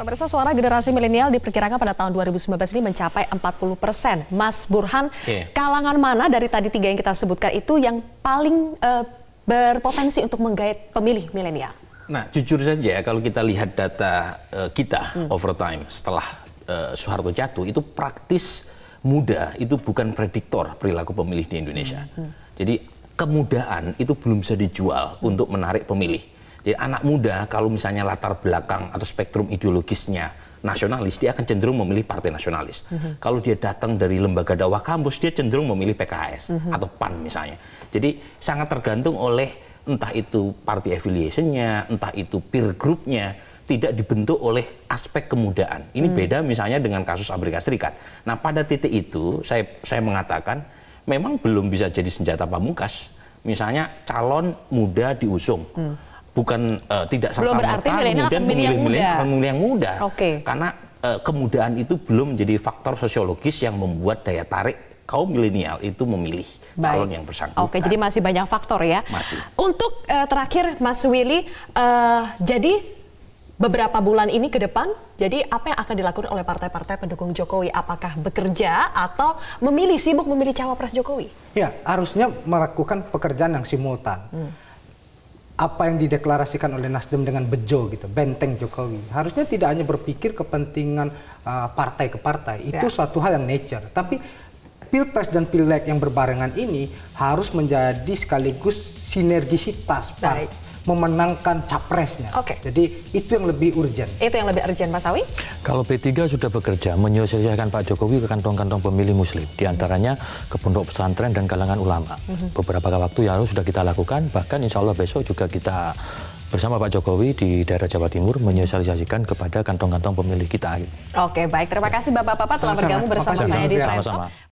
Pemirsa suara generasi milenial diperkirakan pada tahun 2019 ini mencapai 40 persen. Mas Burhan, okay. kalangan mana dari tadi tiga yang kita sebutkan itu yang paling uh, berpotensi untuk menggait pemilih milenial? Nah, jujur saja kalau kita lihat data uh, kita hmm. over time setelah uh, Soeharto jatuh itu praktis muda itu bukan prediktor perilaku pemilih di Indonesia. Hmm. Jadi kemudaan itu belum bisa dijual untuk menarik pemilih jadi anak muda kalau misalnya latar belakang atau spektrum ideologisnya nasionalis, dia akan cenderung memilih partai nasionalis. Mm -hmm. Kalau dia datang dari lembaga dakwah kampus, dia cenderung memilih PKS mm -hmm. atau PAN misalnya. Jadi sangat tergantung oleh entah itu party affiliationnya, entah itu peer groupnya tidak dibentuk oleh aspek kemudaan. Ini mm. beda misalnya dengan kasus Amerika Serikat. Nah pada titik itu saya saya mengatakan memang belum bisa jadi senjata pamungkas. Misalnya calon muda diusung. Mm bukan uh, tidak serta berarti berarti milenial akan memilih yang muda. yang muda. Okay. Karena uh, eh, kemudahan itu belum menjadi faktor sosiologis yang membuat daya tarik kaum milenial itu memilih Baik. calon yang bersangkutan. Oke, jadi masih banyak faktor ya. Masih. Untuk uh, terakhir Mas Willy, uh, jadi beberapa bulan ini ke depan, jadi apa yang akan dilakukan oleh partai-partai pendukung Jokowi? Apakah bekerja atau memilih sibuk memilih cawapres Jokowi? Ya, harusnya melakukan pekerjaan yang simultan. Hmm apa yang dideklarasikan oleh Nasdem dengan bejo gitu, benteng Jokowi. Harusnya tidak hanya berpikir kepentingan uh, partai ke partai, ya. itu ya. suatu hal yang nature. Tapi pilpres dan pileg yang berbarengan ini harus menjadi sekaligus sinergisitas. partai memenangkan capresnya. Oke. Okay. Jadi itu yang lebih urgent. Itu yang lebih urgent, Pak Sawi? Kalau P3 sudah bekerja menyosialisasikan Pak Jokowi ke kantong-kantong pemilih muslim, diantaranya ke pondok pesantren dan kalangan ulama. Mm -hmm. Beberapa waktu yang lalu sudah kita lakukan, bahkan insya Allah besok juga kita bersama Pak Jokowi di daerah Jawa Timur menyosialisasikan kepada kantong-kantong pemilih kita. Oke, baik. Terima kasih Bapak-Bapak telah bergabung bersama Sama-sama. saya di Prime